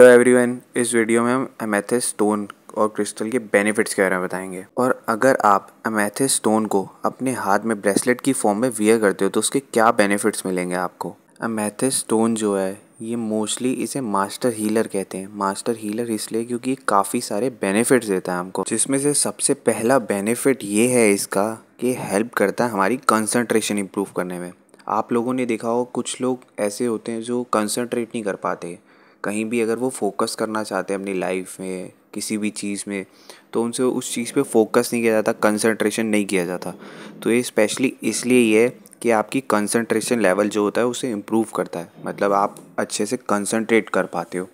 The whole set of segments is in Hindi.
तो एवरीवन इस वीडियो में हम अमेथिस स्टोन और क्रिस्टल के बेनिफिट्स के बारे में बताएंगे और अगर आप अमेथिस स्टोन को अपने हाथ में ब्रेसलेट की फॉर्म में वियर करते हो तो उसके क्या बेनिफिट्स मिलेंगे आपको अमेथिस स्टोन जो है ये मोस्टली इसे मास्टर हीलर कहते हैं मास्टर हीलर इसलिए क्योंकि ये काफ़ी सारे बेनिफिट्स देता है हमको जिसमें से सबसे पहला बेनिफिट ये है इसका कि हेल्प करता है हमारी कंसनट्रेशन इम्प्रूव करने में आप लोगों ने देखा हो कुछ लोग ऐसे होते हैं जो कंसनट्रेट नहीं कर पाते कहीं भी अगर वो फोकस करना चाहते हैं अपनी लाइफ में किसी भी चीज़ में तो उनसे उस चीज़ पे फोकस नहीं किया जाता कंसंट्रेशन नहीं किया जाता तो ये स्पेशली इसलिए ये कि आपकी कंसंट्रेशन लेवल जो होता है उसे इम्प्रूव करता है मतलब आप अच्छे से कंसंट्रेट कर पाते हो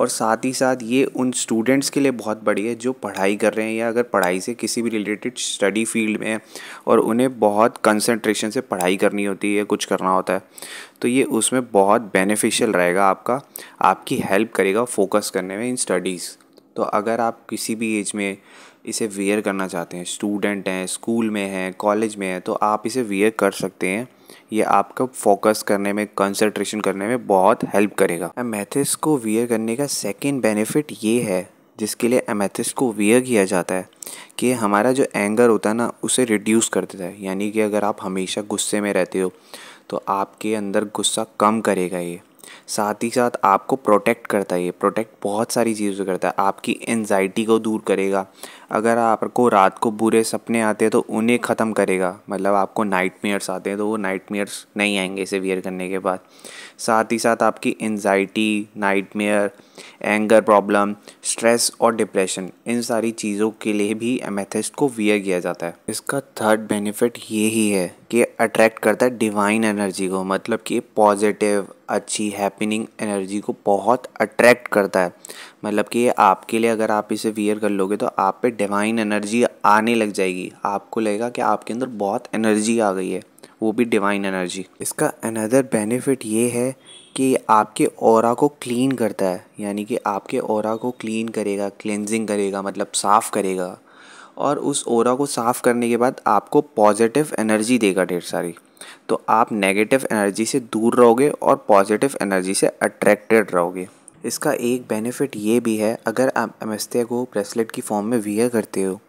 और साथ ही साथ ये उन स्टूडेंट्स के लिए बहुत बढ़िया है जो पढ़ाई कर रहे हैं या अगर पढ़ाई से किसी भी रिलेटेड स्टडी फील्ड में है और उन्हें बहुत कंसंट्रेशन से पढ़ाई करनी होती है कुछ करना होता है तो ये उसमें बहुत बेनिफिशियल रहेगा आपका आपकी हेल्प करेगा फोकस करने में इन स्टडीज़ तो अगर आप किसी भी एज में इसे वेयर करना चाहते हैं स्टूडेंट हैं स्कूल में हैं कॉलेज में हैं तो आप इसे वेयर कर सकते हैं ये आपका फोकस करने में कंसंट्रेशन करने में बहुत हेल्प करेगा एमेथिस को वेयर करने का सेकेंड बेनिफिट ये है जिसके लिए एमेथिस को वेयर किया जाता है कि हमारा जो एंगर होता है ना उसे रिड्यूस कर देता है यानी कि अगर आप हमेशा गुस्से में रहते हो तो आपके अंदर गुस्सा कम करेगा ये साथ ही साथ आपको प्रोटेक्ट करता है ये प्रोटेक्ट बहुत सारी चीज़ों करता है आपकी एनजाइटी को दूर करेगा अगर आपको रात को बुरे सपने आते हैं तो उन्हें ख़त्म करेगा मतलब आपको नाइट मेयर्स आते हैं तो वो नाइट मेयर्स नहीं आएंगे इसे वियर करने के बाद साथ ही साथ आपकी anxiety nightmare anger problem stress और डिप्रेशन इन सारी चीज़ों के लिए भी एमेथिस्ट को वियर किया जाता है इसका थर्ड बेनिफिट ये ही है कि अट्रैक्ट करता है डिवाइन एनर्जी को मतलब कि पॉजिटिव अच्छी हैपनिंग एनर्जी को बहुत अट्रैक्ट करता है मतलब कि ये आपके लिए अगर आप इसे वियर कर लोगे तो आप पे डिवाइन एनर्जी आने लग जाएगी आपको लगेगा कि आपके अंदर बहुत एनर्जी आ गई है वो भी डिवाइन एनर्जी इसका अनदर बेनिफिट ये है कि आपके और को क्लीन करता है यानी कि आपके और को क्लीन करेगा क्लेंजिंग करेगा मतलब साफ़ करेगा और उस और को साफ़ करने के बाद आपको पॉजिटिव एनर्जी देगा ढेर सारी तो आप नेगेटिव एनर्जी से दूर रहोगे और पॉजिटिव एनर्जी से अट्रैक्टेड रहोगे इसका एक बेनिफिट ये भी है अगर आप एमस्ते को ब्रेसलेट की फॉर्म में वियर करते हो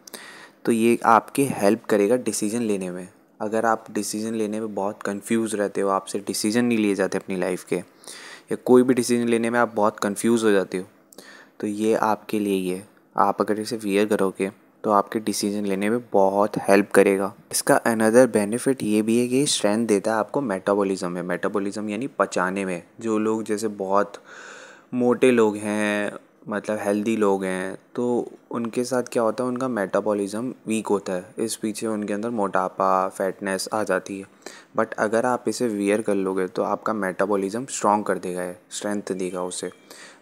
तो ये आपकी हेल्प करेगा डिसीजन लेने में अगर आप डिसीज़न लेने में बहुत कंफ्यूज रहते हो आपसे डिसीज़न नहीं लिए जाते अपनी लाइफ के या कोई भी डिसीज़न लेने में आप बहुत कंफ्यूज हो जाते हो तो ये आपके लिए ही है आप अगर इसे वियर करोगे तो आपके डिसीजन लेने में बहुत हेल्प करेगा इसका अनदर बेनिफिट ये भी है कि स्ट्रेंथ देता है आपको मेटाबॉलिज्म में मेटाबॉलिज्म यानी पचाने में जो लोग जैसे बहुत मोटे लोग हैं मतलब हेल्दी लोग हैं तो उनके साथ क्या होता है उनका मेटाबॉलिज़्म वीक होता है इस पीछे उनके अंदर मोटापा फैटनेस आ जाती है बट अगर आप इसे वियर कर लोगे तो आपका मेटाबॉलिज़्म स्ट्रॉन्ग कर देगा है स्ट्रेंथ देगा उसे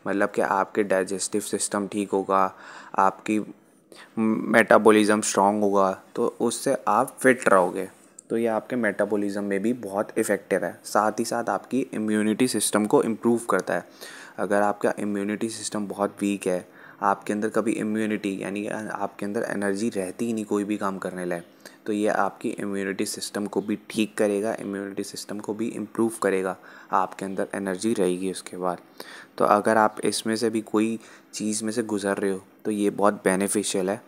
मतलब कि आपके डाइजेस्टिव सिस्टम ठीक होगा आपकी मेटाबॉलिज़्म स्ट्रॉन्ग होगा तो उससे आप फिट रहोगे तो ये आपके मेटाबॉलिज़्म में भी बहुत इफ़ेक्टिव है साथ ही साथ आपकी इम्यूनिटी सिस्टम को इम्प्रूव करता है अगर आपका इम्यूनिटी सिस्टम बहुत वीक है आपके अंदर कभी इम्यूनिटी यानी आपके अंदर एनर्जी रहती ही नहीं कोई भी काम करने लायक तो ये आपकी इम्यूनिटी सिस्टम को भी ठीक करेगा इम्यूनिटी सिस्टम को भी इम्प्रूव करेगा आपके अंदर एनर्जी रहेगी उसके बाद तो अगर आप इसमें से भी कोई चीज़ में से गुज़र रहे हो तो ये बहुत बेनिफिशियल है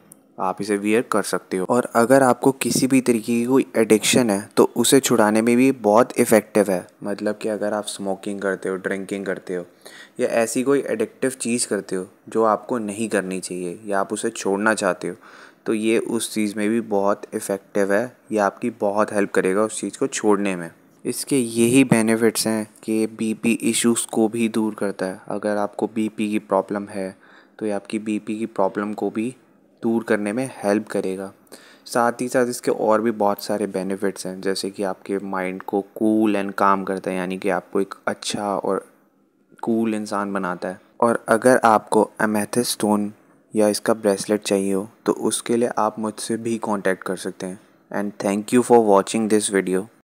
आप इसे वियर कर सकते हो और अगर आपको किसी भी तरीके की कोई एडिक्शन है तो उसे छुड़ाने में भी बहुत इफ़ेक्टिव है मतलब कि अगर आप स्मोकिंग करते हो ड्रिंकिंग करते हो या ऐसी कोई एडिक्टिव चीज़ करते हो जो आपको नहीं करनी चाहिए या आप उसे छोड़ना चाहते हो तो ये उस चीज़ में भी बहुत इफ़ेक्टिव है ये आपकी बहुत हेल्प करेगा उस चीज़ को छोड़ने में इसके यही बेनिफिट्स हैं कि बीपी इश्यूज को भी दूर करता है अगर आपको बीपी की प्रॉब्लम है तो ये आपकी बीपी की प्रॉब्लम को भी दूर करने में हेल्प करेगा साथ ही साथ इसके और भी बहुत सारे बेनिफिट्स हैं जैसे कि आपके माइंड को कूल एंड काम करता है यानी कि आपको एक अच्छा और कूल इंसान बनाता है और अगर आपको अमेथे स्टोन या इसका ब्रेसलेट चाहिए हो तो उसके लिए आप मुझसे भी कांटेक्ट कर सकते हैं and thank you for watching this video